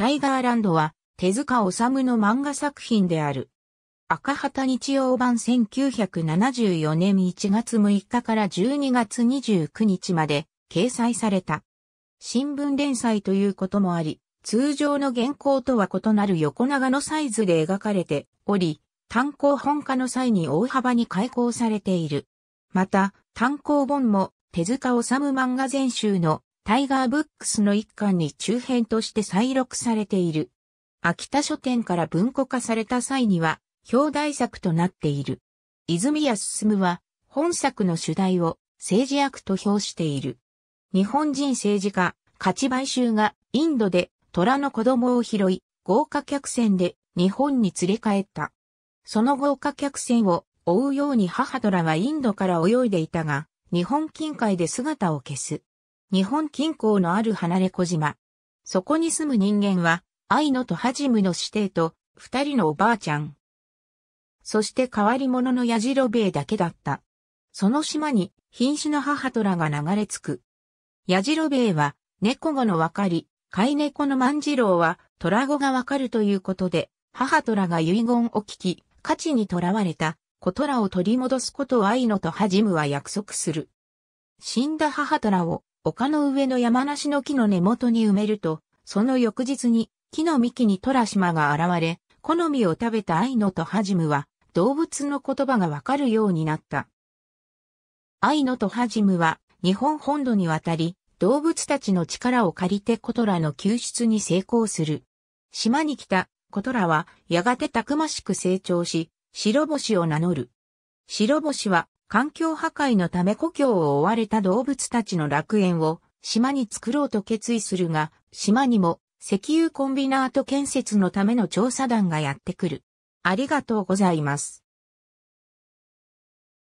タイガーランドは手塚治虫の漫画作品である。赤旗日曜版1974年1月6日から12月29日まで掲載された。新聞連載ということもあり、通常の原稿とは異なる横長のサイズで描かれており、単行本化の際に大幅に開行されている。また、単行本も手塚治虫漫画全集のタイガーブックスの一巻に中編として再録されている。秋田書店から文庫化された際には、表題作となっている。泉谷進は、本作の主題を政治悪と評している。日本人政治家、勝ち買収がインドで虎の子供を拾い、豪華客船で日本に連れ帰った。その豪華客船を追うように母虎はインドから泳いでいたが、日本近海で姿を消す。日本近郊のある離れ小島。そこに住む人間は、愛のとハジムの指弟と、二人のおばあちゃん。そして変わり者の矢次郎兵衛だけだった。その島に、瀕死の母虎が流れ着く。矢次郎兵衛は、猫語のわかり、飼い猫の万次郎は、虎語がわかるということで、母虎が遺言を聞き、価値に囚われた、小虎を取り戻すことを愛のとはじむは約束する。死んだ母虎を丘の上の山梨の木の根元に埋めると、その翌日に木の幹に虎島が現れ、好みを食べたアイノとハジムは動物の言葉がわかるようになった。アイノとハジムは日本本土に渡り、動物たちの力を借りてコトラの救出に成功する。島に来たコトラはやがてたくましく成長し、白星を名乗る。白星は環境破壊のため故郷を追われた動物たちの楽園を島に作ろうと決意するが、島にも石油コンビナート建設のための調査団がやってくる。ありがとうございます。